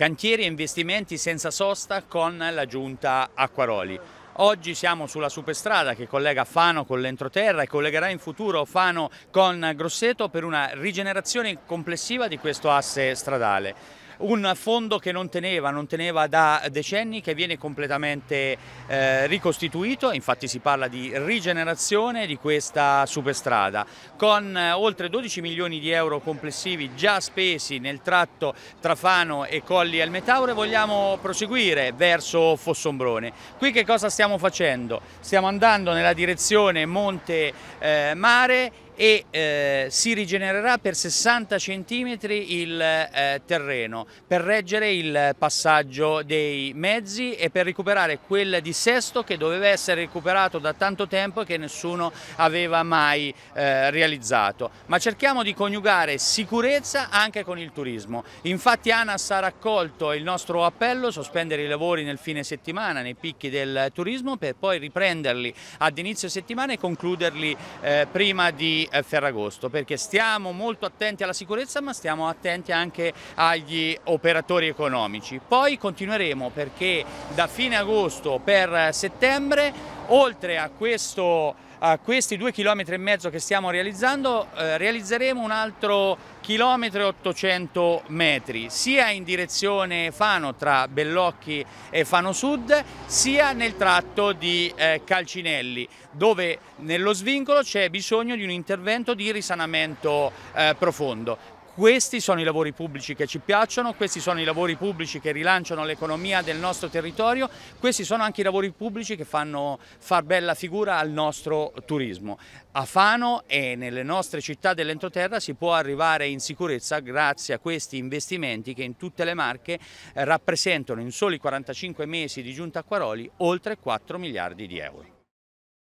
Cantieri e investimenti senza sosta con la giunta Acquaroli. Oggi siamo sulla superstrada che collega Fano con l'entroterra e collegherà in futuro Fano con Grosseto per una rigenerazione complessiva di questo asse stradale un fondo che non teneva, non teneva da decenni, che viene completamente eh, ricostituito, infatti si parla di rigenerazione di questa superstrada, con eh, oltre 12 milioni di euro complessivi già spesi nel tratto tra Fano e Colli al Metauro e vogliamo proseguire verso Fossombrone. Qui che cosa stiamo facendo? Stiamo andando nella direzione Monte eh, Mare e eh, si rigenererà per 60 cm il eh, terreno per reggere il passaggio dei mezzi e per recuperare quel dissesto che doveva essere recuperato da tanto tempo e che nessuno aveva mai eh, realizzato. Ma cerchiamo di coniugare sicurezza anche con il turismo. Infatti ANAS ha raccolto il nostro appello, sospendere i lavori nel fine settimana nei picchi del turismo per poi riprenderli ad inizio settimana e concluderli eh, prima di eh, Ferragosto perché stiamo molto attenti alla sicurezza ma stiamo attenti anche agli operatori economici. Poi continueremo perché da fine agosto per settembre oltre a questo a questi due chilometri e mezzo che stiamo realizzando eh, realizzeremo un altro chilometro e 800 metri sia in direzione Fano tra Bellocchi e Fano Sud sia nel tratto di eh, Calcinelli dove nello svincolo c'è bisogno di un intervento di risanamento eh, profondo questi sono i lavori pubblici che ci piacciono, questi sono i lavori pubblici che rilanciano l'economia del nostro territorio, questi sono anche i lavori pubblici che fanno far bella figura al nostro turismo. A Fano e nelle nostre città dell'entroterra si può arrivare in sicurezza grazie a questi investimenti che in tutte le marche eh, rappresentano in soli 45 mesi di giunta a Quaroli oltre 4 miliardi di euro.